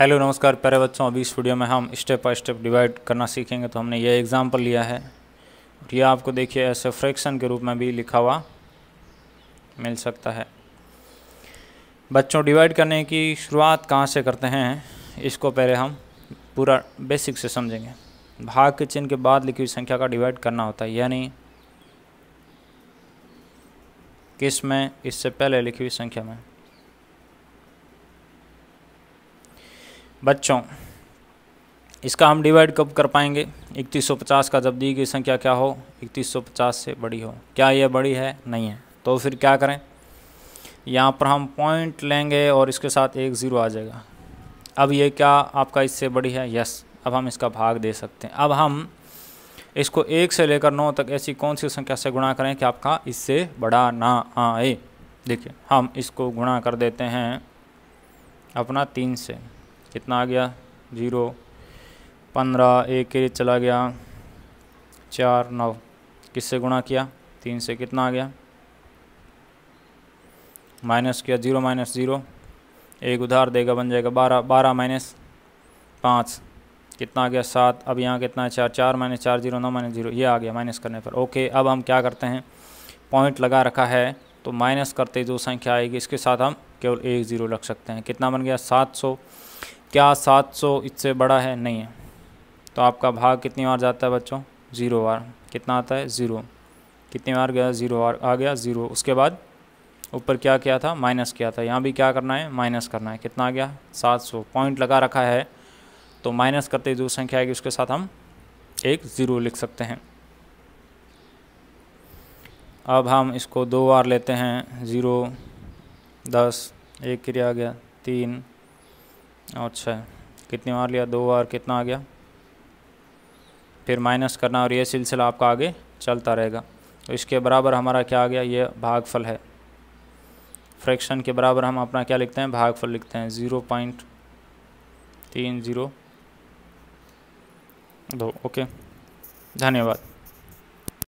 hello नमस्कार प्यारे बच्चों अभी इस वीडियो में हम स्टेप बाय स्टेप डिवाइड करना सीखेंगे तो हमने ये एग्ज़ाम्पल लिया है और ये आपको देखिए ऐसे फ्रैक्शन के रूप में भी लिखा हुआ मिल सकता है बच्चों डिवाइड करने की शुरुआत कहाँ से करते हैं इसको पहले हम पूरा बेसिक से समझेंगे भाग के चिन्ह के बाद लिखी हुई संख्या का डिवाइड करना होता है यानी किस में इससे पहले लिखी हुई संख्या में बच्चों इसका हम डिवाइड कब कर पाएंगे 3150 का जब दी गई संख्या क्या हो 3150 से बड़ी हो क्या यह बड़ी है नहीं है तो फिर क्या करें यहाँ पर हम पॉइंट लेंगे और इसके साथ एक ज़ीरो आ जाएगा अब ये क्या आपका इससे बड़ी है यस अब हम इसका भाग दे सकते हैं अब हम इसको एक से लेकर नौ तक ऐसी कौन सी संख्या से गुणा करें कि आपका इससे बड़ा ना आए देखिए हम इसको गुणा कर देते हैं अपना तीन से कितना आ गया जीरो पंद्रह एक के चला गया चार नौ किससे गुणा किया तीन से कितना आ गया माइनस किया जीरो माइनस जीरो एक उधार देगा बन जाएगा बारह बारह माइनस पाँच कितना आ गया सात अब यहाँ कितना है चार चार माइनस चार जीरो नौ माइनस जीरो ये आ गया माइनस करने पर ओके अब हम क्या करते हैं पॉइंट लगा रखा है तो माइनस करते जो संख्या आएगी इसके साथ हम केवल एक ज़ीरो लग सकते हैं कितना बन गया सात सौ क्या 700 इससे बड़ा है नहीं है तो आपका भाग कितनी बार जाता है बच्चों ज़ीरो बार कितना आता है ज़ीरो कितनी बार गया ज़ीरो बार आ गया ज़ीरो उसके बाद ऊपर क्या किया था माइनस किया था यहाँ भी क्या करना है माइनस करना है कितना आ गया सात सौ पॉइंट लगा रखा है तो माइनस करते जो संख्या आएगी उसके साथ हम एक ज़ीरो लिख सकते हैं अब हम इसको दो बार लेते हैं ज़ीरो दस एक क्रिया आ गया तीन अच्छा कितनी बार लिया दो बार कितना आ गया फिर माइनस करना और ये सिलसिला आपका आगे चलता रहेगा तो इसके बराबर हमारा क्या आ गया ये भागफल है फ्रैक्शन के बराबर हम अपना क्या लिखते हैं भागफल लिखते हैं ज़ीरो पॉइंट तीन ज़ीरो दो ओके धन्यवाद